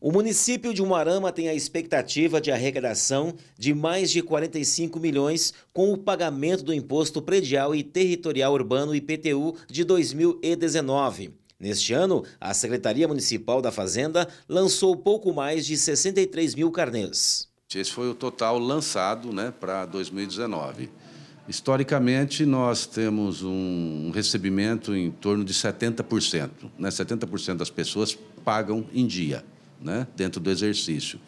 O município de Umuarama tem a expectativa de arrecadação de mais de 45 milhões com o pagamento do Imposto Predial e Territorial Urbano IPTU de 2019. Neste ano, a Secretaria Municipal da Fazenda lançou pouco mais de 63 mil carnês. Esse foi o total lançado né, para 2019. Historicamente, nós temos um recebimento em torno de 70%. Né? 70% das pessoas pagam em dia né? dentro do exercício.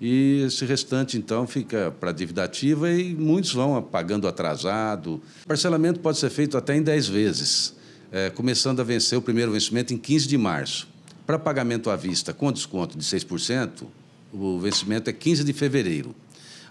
E esse restante, então, fica para a dívida ativa e muitos vão pagando atrasado. O parcelamento pode ser feito até em 10 vezes, é, começando a vencer o primeiro vencimento em 15 de março. Para pagamento à vista com desconto de 6%, o vencimento é 15 de fevereiro.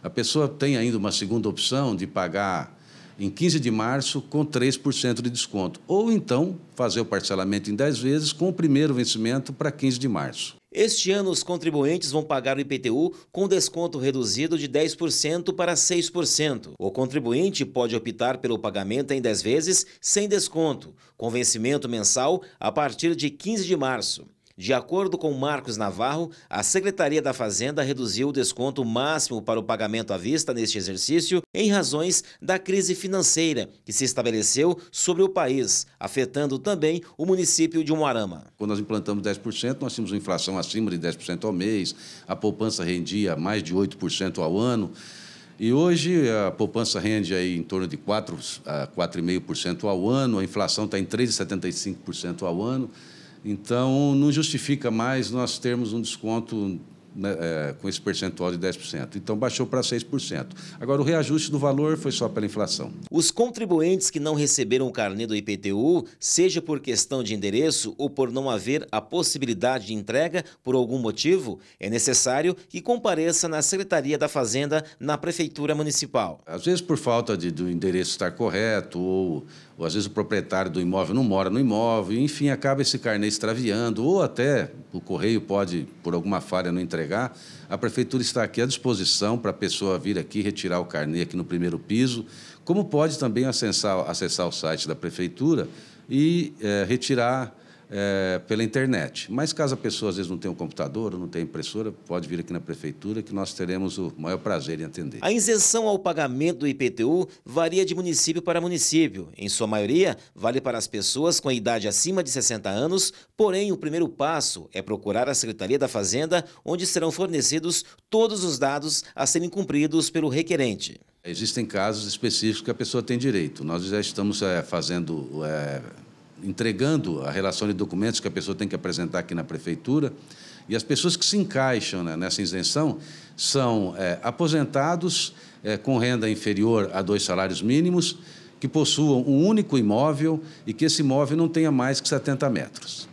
A pessoa tem ainda uma segunda opção de pagar em 15 de março com 3% de desconto, ou então fazer o parcelamento em 10 vezes com o primeiro vencimento para 15 de março. Este ano, os contribuintes vão pagar o IPTU com desconto reduzido de 10% para 6%. O contribuinte pode optar pelo pagamento em 10 vezes sem desconto, com vencimento mensal a partir de 15 de março. De acordo com Marcos Navarro, a Secretaria da Fazenda reduziu o desconto máximo para o pagamento à vista neste exercício em razões da crise financeira que se estabeleceu sobre o país, afetando também o município de Moarama. Quando nós implantamos 10%, nós tínhamos uma inflação acima de 10% ao mês, a poupança rendia mais de 8% ao ano. E hoje a poupança rende aí em torno de 4 4,5% ah, ao ano, a inflação está em 3,75% ao ano. Então, não justifica mais nós termos um desconto né, é, com esse percentual de 10%. Então, baixou para 6%. Agora, o reajuste do valor foi só pela inflação. Os contribuintes que não receberam o carnê do IPTU, seja por questão de endereço ou por não haver a possibilidade de entrega por algum motivo, é necessário que compareça na Secretaria da Fazenda na Prefeitura Municipal. Às vezes, por falta de, do endereço estar correto ou ou às vezes o proprietário do imóvel não mora no imóvel, enfim, acaba esse carnê extraviando, ou até o correio pode, por alguma falha, não entregar, a prefeitura está aqui à disposição para a pessoa vir aqui retirar o carnê aqui no primeiro piso, como pode também acessar, acessar o site da prefeitura e é, retirar é, pela internet. Mas caso a pessoa às vezes não tenha um computador ou não tenha impressora, pode vir aqui na prefeitura que nós teremos o maior prazer em atender. A isenção ao pagamento do IPTU varia de município para município. Em sua maioria, vale para as pessoas com idade acima de 60 anos, porém o primeiro passo é procurar a Secretaria da Fazenda, onde serão fornecidos todos os dados a serem cumpridos pelo requerente. Existem casos específicos que a pessoa tem direito. Nós já estamos é, fazendo é entregando a relação de documentos que a pessoa tem que apresentar aqui na prefeitura. E as pessoas que se encaixam né, nessa isenção são é, aposentados é, com renda inferior a dois salários mínimos, que possuam um único imóvel e que esse imóvel não tenha mais que 70 metros.